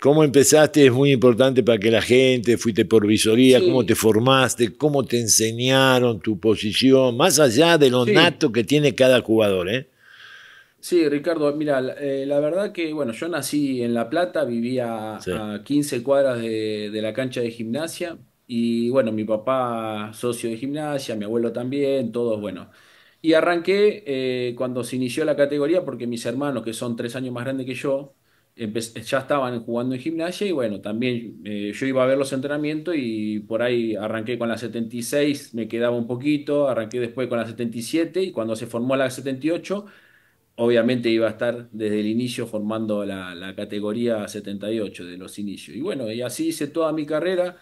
cómo empezaste es muy importante para que la gente, fuiste por visoría, cómo te formaste, cómo te enseñaron tu posición, más allá de lo nato que tiene cada jugador, ¿eh? Sí, Ricardo, mira, eh, la verdad que, bueno, yo nací en La Plata, vivía a 15 cuadras de, la cancha de gimnasia, y bueno, mi papá socio de gimnasia, mi abuelo también, todos, bueno. Y arranqué eh, cuando se inició la categoría porque mis hermanos, que son tres años más grandes que yo, ya estaban jugando en gimnasia y bueno, también eh, yo iba a ver los entrenamientos y por ahí arranqué con la 76, me quedaba un poquito, arranqué después con la 77 y cuando se formó la 78, obviamente iba a estar desde el inicio formando la, la categoría 78 de los inicios. Y bueno, y así hice toda mi carrera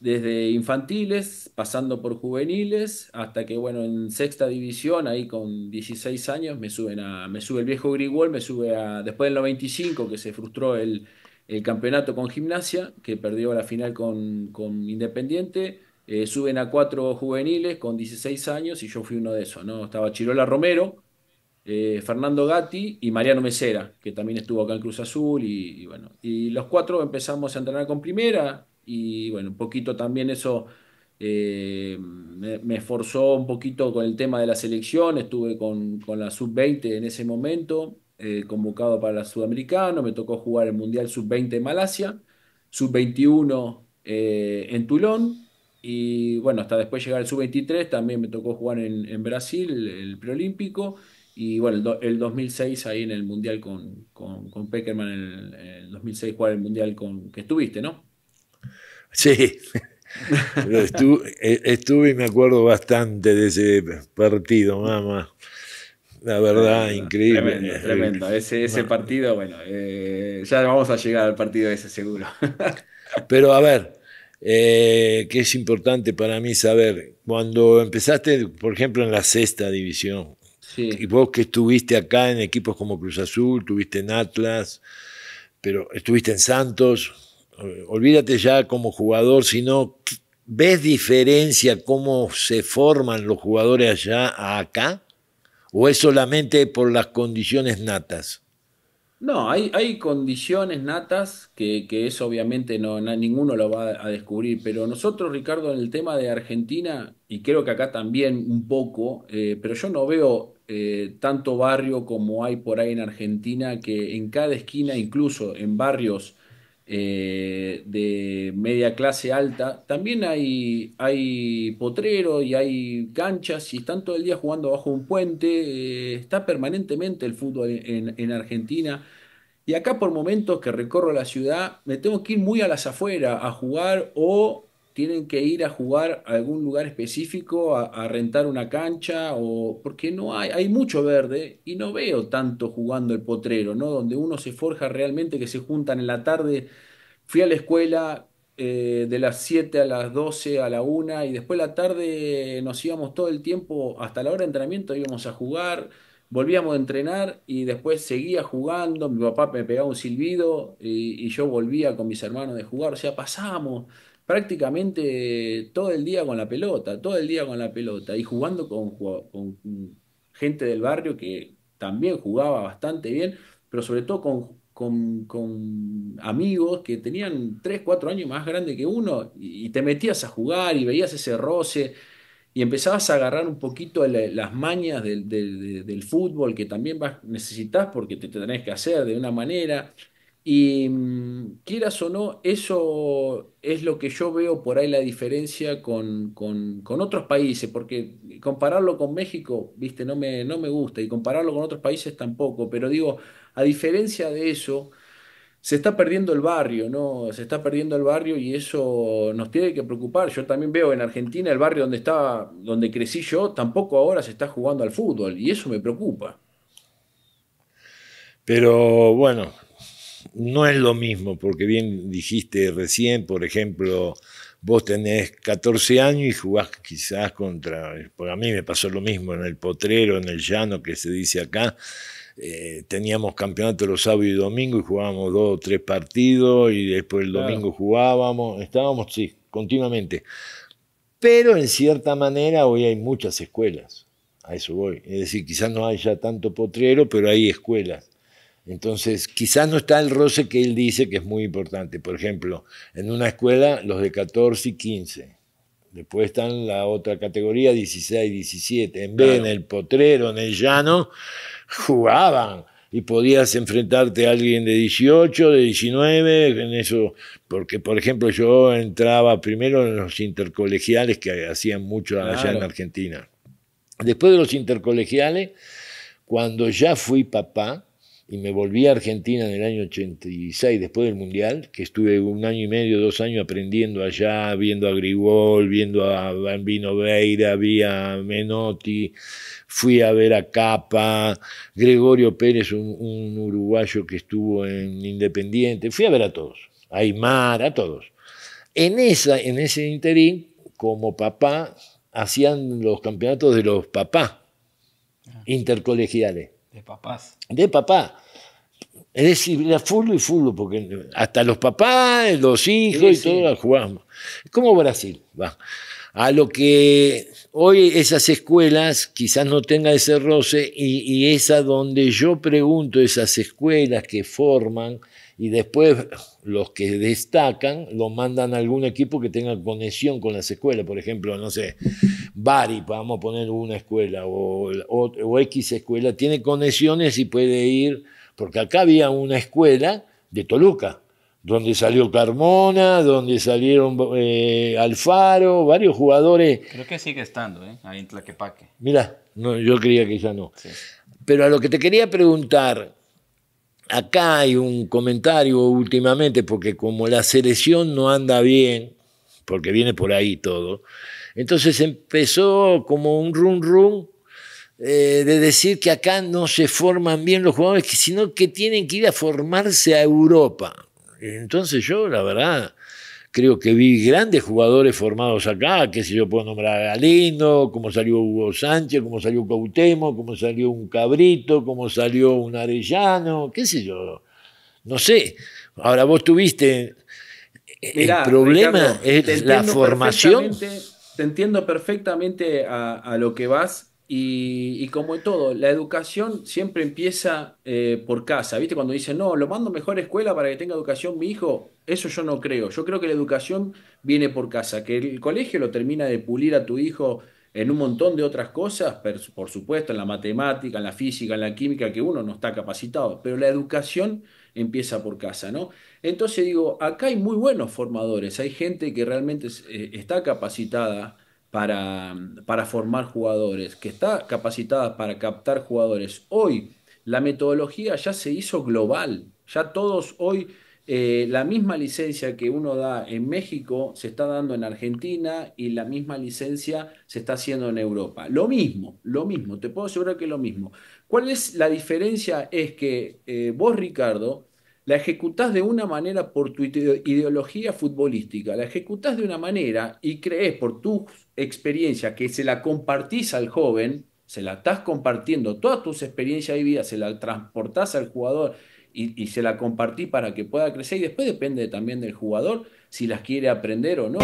desde infantiles, pasando por juveniles, hasta que, bueno, en sexta división, ahí con 16 años, me suben a, me sube el viejo Grigol, me sube a, después del 95, que se frustró el, campeonato con Gimnasia, que perdió la final con, Independiente, eh, suben a cuatro juveniles con 16 años y yo fui uno de esos, ¿no? Estaba Chirola Romero, eh, Fernando Gatti y Mariano Mesera, que también estuvo acá en Cruz Azul y bueno, y los cuatro empezamos a entrenar con primera, y bueno, un poquito también eso eh, me, esforzó un poquito con el tema de la selección, estuve con, la sub-20 en ese momento, eh, convocado para la Sudamericana, me tocó jugar el Mundial sub-20 en Malasia, sub-21 eh, en Tulón. Y bueno, hasta después llegar al sub-23 también me tocó jugar en, Brasil, el, preolímpico, y bueno, el, 2006 ahí en el Mundial con, con, Peckerman, el, 2006 jugar el Mundial con que estuviste, ¿no? Sí, estuve, estuve, y me acuerdo bastante de ese partido, mamá. La verdad, increíble. Tremendo, tremendo. Ese, partido, bueno, eh, ya vamos a llegar al partido ese seguro. Pero a ver, eh, que es importante para mí saber, cuando empezaste, por ejemplo, en la sexta división, y vos que estuviste acá en equipos como Cruz Azul, estuviste en Atlas, pero estuviste en Santos, eh, olvídate ya como jugador, sino ¿ves diferencia cómo se forman los jugadores allá a acá? ¿O es solamente por las condiciones natas? No, hay, hay condiciones natas que, que eso obviamente no, ninguno lo va a descubrir, pero nosotros, Ricardo, en el tema de Argentina, y creo que acá también un poco, eh, pero yo no veo eh, tanto barrio como hay por ahí en Argentina, que en cada esquina, incluso en barrios eh, de media clase alta, también hay, hay potrero y hay canchas y están todo el día jugando bajo un puente, eh, está permanentemente el fútbol en, en Argentina. Y acá por momentos que recorro la ciudad, me tengo que ir muy a las afueras a jugar o tienen que ir a jugar a algún lugar específico, a, rentar una cancha, o porque no hay, hay mucho verde y no veo tanto jugando el potrero, ¿no? Donde uno se forja realmente, que se juntan en la tarde, fui a la escuela eh, de las 7 a las 12, a la 1, y después la tarde nos íbamos todo el tiempo, hasta la hora de entrenamiento íbamos a jugar, volvíamos a entrenar y después seguía jugando, mi papá me pegaba un silbido y, yo volvía con mis hermanos de jugar, o sea, pasábamos prácticamente todo el día con la pelota, todo el día con la pelota y jugando con, gente del barrio que también jugaba bastante bien, pero sobre todo con, amigos que tenían 3, 4 años más grande que uno y, te metías a jugar y veías ese roce y empezabas a agarrar un poquito las mañas del, fútbol que también vas, necesitas porque te tenés que hacer de una manera. Y mm, quieras o no, eso es lo que yo veo por ahí la diferencia con, otros países, porque compararlo con México, viste, no me, no me gusta, y compararlo con otros países tampoco, pero digo, a diferencia de eso, se está perdiendo el barrio, ¿no? Se está perdiendo el barrio y eso nos tiene que preocupar. Yo también veo en Argentina el barrio donde estaba, donde crecí yo, tampoco ahora se está jugando al fútbol, y eso me preocupa. Pero bueno, no es lo mismo, porque bien dijiste recién, por ejemplo, vos tenés 14 años y jugás quizás contra, porque a mí me pasó lo mismo en el potrero, en el llano que se dice acá, eh, teníamos campeonato los sábados y domingos y jugábamos dos o tres partidos y después el domingo jugábamos, estábamos, sí, continuamente. Pero en cierta manera hoy hay muchas escuelas, a eso voy. Es decir, quizás no haya tanto potrero, pero hay escuelas. Entonces, quizás no está el roce que él dice que es muy importante. Por ejemplo, en una escuela, los de 14 y 15. Después están la otra categoría, 16 y 17. En vez en el potrero, en el llano, jugaban y podías enfrentarte a alguien de 18, de 19, en eso, porque por ejemplo yo entraba primero en los intercolegiales que hacían mucho allá en Argentina. Después de los intercolegiales, cuando ya fui papá, y me volví a Argentina en el año 86, después del Mundial, que estuve un año y medio, dos años aprendiendo allá, viendo a Grigol, viendo a Bambino Veira, vi a Menotti, fui a ver a Capa, Gregorio Pérez, un, uruguayo que estuvo en Independiente, fui a ver a todos, a Aymar, a todos. En, esa, en ese interín, como papá, hacían los campeonatos de los papás ah. intercolegiales de papás. De papá. Es decir, era fútbol y fútbol, porque hasta los papás, los hijos y todo jugamos. Como Brasil, va. A lo que hoy esas escuelas quizás no tengan ese roce y, y es a donde yo pregunto esas escuelas que forman y después los que destacan lo mandan a algún equipo que tenga conexión con las escuelas, por ejemplo, no sé, Bari, vamos a poner una escuela, o, X escuela, tiene conexiones y puede ir, porque acá había una escuela de Toluca, donde salió Carmona, donde salieron eh, Alfaro, varios jugadores. Creo que sigue estando, ¿eh? ahí en Tlaquepaque. Mira, no, yo creía que ya no. Pero a lo que te quería preguntar, acá hay un comentario últimamente, porque como la selección no anda bien, porque viene por ahí todo, entonces empezó como un run run eh, de decir que acá no se forman bien los jugadores, sino que tienen que ir a formarse a Europa. Entonces yo, la verdad, creo que vi grandes jugadores formados acá, qué sé yo puedo nombrar a Galindo, cómo salió Hugo Sánchez, cómo salió Cautemo, cómo salió un Cabrito, cómo salió un Arellano, qué sé yo, no sé. Ahora vos tuviste, eh, el problema es la formación. Te entiendo perfectamente a lo que vas y, como en todo, la educación siempre empieza eh, por casa. ¿Viste? Cuando dicen, no, lo mando mejor a escuela para que tenga educación mi hijo, eso yo no creo. Yo creo que la educación viene por casa, que el colegio lo termina de pulir a tu hijo en un montón de otras cosas, por supuesto, en la matemática, en la física, en la química, que uno no está capacitado, pero la educación empieza por casa, ¿no? Entonces digo, acá hay muy buenos formadores, hay gente que realmente eh, está capacitada para, para formar jugadores, que está capacitada para captar jugadores. Hoy la metodología ya se hizo global, ya todos hoy... Eh, la misma licencia que uno da en México se está dando en Argentina y la misma licencia se está haciendo en Europa. Lo mismo, lo mismo, te puedo asegurar que es lo mismo. ¿Cuál es la diferencia? Es que eh, vos, Ricardo, la ejecutás de una manera por tu ideología futbolística, la ejecutás de una manera y crees por tu experiencia que se la compartís al joven, se la estás compartiendo, todas tus experiencias de vida, se la transportás al jugador y, y se la compartís para que pueda crecer y después depende también del jugador si las quiere aprender o no.